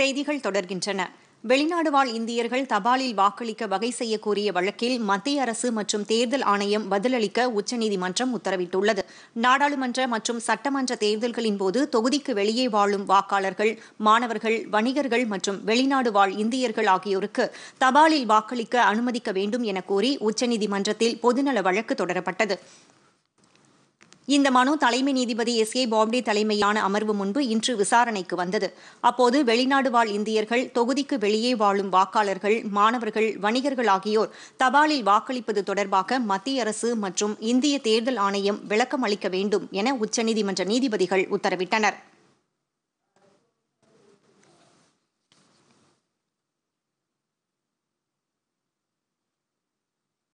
செய்திகள் தொடர்கின்றன வெளிநாடு வாழ் இந்தியர்கள் தபாலில் வாக்களிக்க வகை செய்யக்கோரிய வழக்கில் மத்திய அரசு மற்றும் தேர்தல் ஆணையம் பதிலளிக்க உச்சநீதிமன்றம் உத்தரவிட்டுள்ளது நாடாளுமன்ற மற்றும் சட்டமன்ற தேர்தல்களின் போது தொகுதிக்கு வெளியே வாழும் வாக்காளர்கள் மாணவர்கள் வணிகர்கள் மற்றும் வெளிநாடு வாழ் இந்தியர்கள் ஆகியோருக்கு தபாலில் வாக்களிக்க அனுமதிக்க வேண்டும் என கோரி உச்சநீதிமன்றத்தில் பொதுநல வழக்கு தொடரப்பட்டது இந்த மனு தலைமை நீதிபதி எஸ் ஏ பாப்டே தலைமையான அமர்வு முன்பு இன்று விசாரணைக்கு வந்தது அப்போது வெளிநாடு வாழ் இந்தியர்கள் தொகுதிக்கு வெளியே வாழும் வாக்காளர்கள் மாணவர்கள் வணிகர்கள் ஆகியோர் தபாலில் வாக்களிப்பது தொடர்பாக மத்திய அரசு மற்றும் இந்திய தேர்தல் ஆணையம் விளக்கம் அளிக்க வேண்டும் என உச்சநீதிமன்ற நீதிபதிகள் உத்தரவிட்டனா்